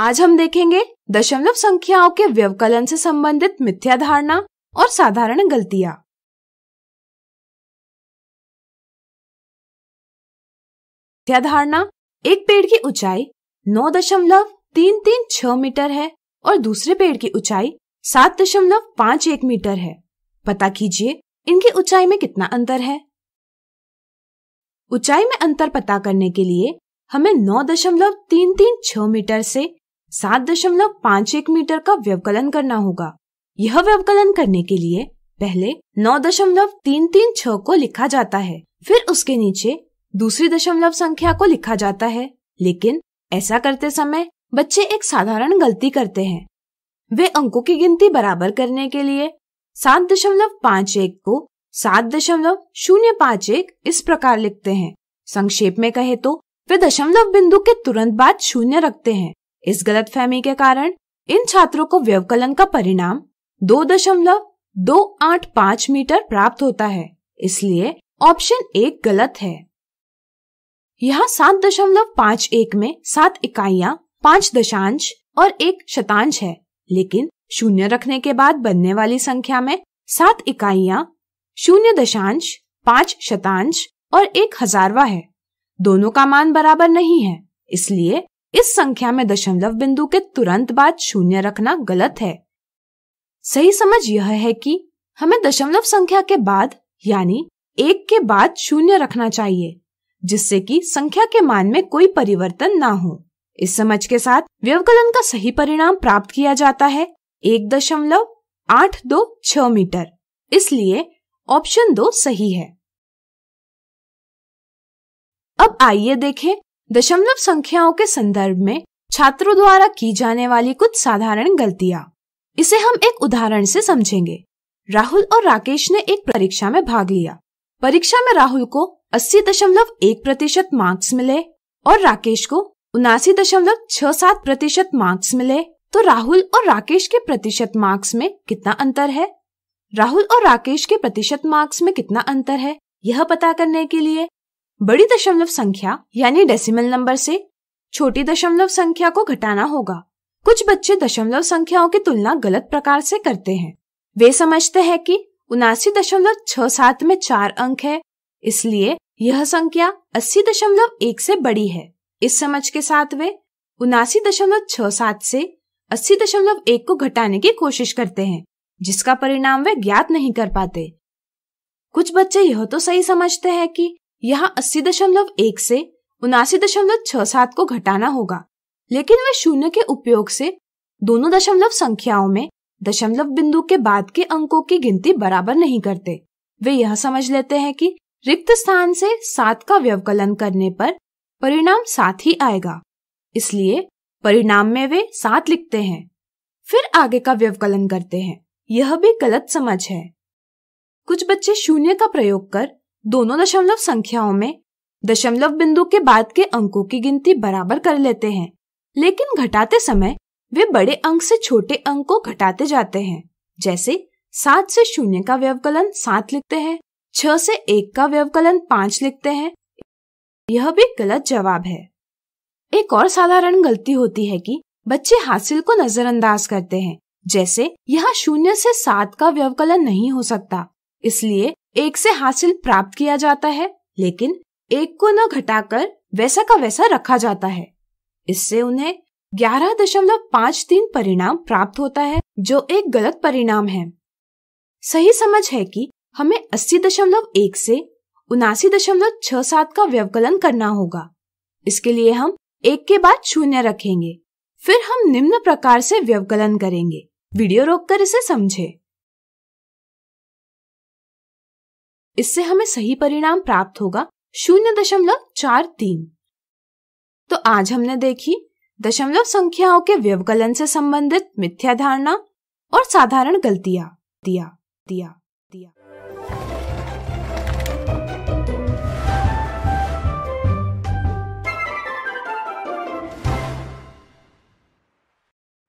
आज हम देखेंगे दशमलव संख्याओं के व्यवकलन से संबंधित मिथ्या धारणा और साधारण गलतियां मिथ्या धारणा एक पेड़ की ऊंचाई नौ दशमलव तीन तीन छह मीटर है और दूसरे पेड़ की ऊंचाई सात दशमलव पांच एक मीटर है पता कीजिए इनकी ऊंचाई में कितना अंतर है ऊंचाई में अंतर पता करने के लिए हमें नौ दशमलव तीन तीन छह मीटर से सात दशमलव पाँच एक मीटर का व्यवकलन करना होगा यह व्यवकलन करने के लिए पहले नौ दशमलव तीन तीन छह को लिखा जाता है फिर उसके नीचे दूसरी दशमलव संख्या को लिखा जाता है लेकिन ऐसा करते समय बच्चे एक साधारण गलती करते हैं वे अंकों की गिनती बराबर करने के लिए सात दशमलव पाँच एक को सात दशमलव शून्य पाँच एक इस प्रकार लिखते हैं संक्षेप में कहे तो वे दशमलव बिंदु के तुरंत बाद शून्य रखते हैं इस गलतफहमी के कारण इन छात्रों को व्यवकलन का परिणाम दो दशमलव दो आठ पाँच मीटर प्राप्त होता है इसलिए ऑप्शन एक गलत है यहाँ सात दशमलव पाँच एक में सात इकाइया पाँच दशांश और एक शतांश है लेकिन शून्य रखने के बाद बनने वाली संख्या में सात इकाइया शून्य दशांश पाँच शतांश और एक हजारवा है दोनों का मान बराबर नहीं है इसलिए इस संख्या में दशमलव बिंदु के तुरंत बाद शून्य रखना गलत है सही समझ यह है कि हमें दशमलव संख्या के बाद यानी एक के बाद शून्य रखना चाहिए जिससे कि संख्या के मान में कोई परिवर्तन ना हो इस समझ के साथ व्यवकलन का सही परिणाम प्राप्त किया जाता है एक दशमलव आठ दो छ मीटर इसलिए ऑप्शन दो सही है अब आइए देखें दशमलव संख्याओं के संदर्भ में छात्रों द्वारा की जाने वाली कुछ साधारण गलतियाँ इसे हम एक उदाहरण से समझेंगे राहुल और राकेश ने एक परीक्षा में भाग लिया परीक्षा में राहुल को अस्सी दशमलव एक प्रतिशत मार्क्स मिले और राकेश को उनासी दशमलव छह सात प्रतिशत मार्क्स मिले तो राहुल और राकेश के प्रतिशत मार्क्स में कितना अंतर है राहुल और राकेश के प्रतिशत मार्क्स में कितना अंतर है यह पता करने के लिए बड़ी दशमलव संख्या यानी डेसिमल नंबर से छोटी दशमलव संख्या को घटाना होगा कुछ बच्चे दशमलव संख्याओं की तुलना गलत प्रकार से करते हैं वे समझते हैं कि उनासी दशमलव छह सात में चार अंक है इसलिए यह संख्या अस्सी दशमलव एक से बड़ी है इस समझ के साथ वे उनासी दशमलव छह सात से अस्सी दशमलव एक को घटाने की कोशिश करते हैं जिसका परिणाम वे ज्ञात नहीं कर पाते कुछ बच्चे यह तो सही समझते हैं कि यहाँ अस्सी दशमलव एक से उनासी दशमलव छह सात को घटाना होगा लेकिन वह शून्य के उपयोग से दोनों दशमलव संख्याओं में दशमलव बिंदु के बाद के अंकों की गिनती बराबर नहीं करते वे यह समझ लेते हैं कि रिक्त स्थान से सात का व्यवकलन करने पर परिणाम सात ही आएगा इसलिए परिणाम में वे सात लिखते हैं फिर आगे का व्यवकलन करते हैं यह भी गलत समझ है कुछ बच्चे शून्य का प्रयोग कर दोनों दशमलव संख्याओं में दशमलव बिंदु के बाद के अंकों की गिनती बराबर कर लेते हैं लेकिन घटाते समय वे बड़े अंक से छोटे अंक को घटाते जाते हैं जैसे सात से शून्य का व्यवकलन सात लिखते हैं छह से एक का व्यवकलन पांच लिखते हैं यह भी गलत जवाब है एक और साधारण गलती होती है कि बच्चे हासिल को नजरअंदाज करते हैं जैसे यहाँ शून्य से सात का व्यवकलन नहीं हो सकता इसलिए एक से हासिल प्राप्त किया जाता है लेकिन एक को न घटाकर वैसा का वैसा रखा जाता है इससे उन्हें ग्यारह दशमलव पाँच तीन परिणाम प्राप्त होता है जो एक गलत परिणाम है सही समझ है कि हमें अस्सी दशमलव एक से उनासी दशमलव छह सात का व्यवकलन करना होगा इसके लिए हम एक के बाद शून्य रखेंगे फिर हम निम्न प्रकार से व्यवकलन करेंगे वीडियो रोककर इसे समझें। इससे हमें सही परिणाम प्राप्त होगा शून्य दशमलव चार तीन तो आज हमने देखी दशमलव संख्याओं के व्यवकलन से संबंधित मिथ्या धारणा और साधारण गलतियां दिया दिया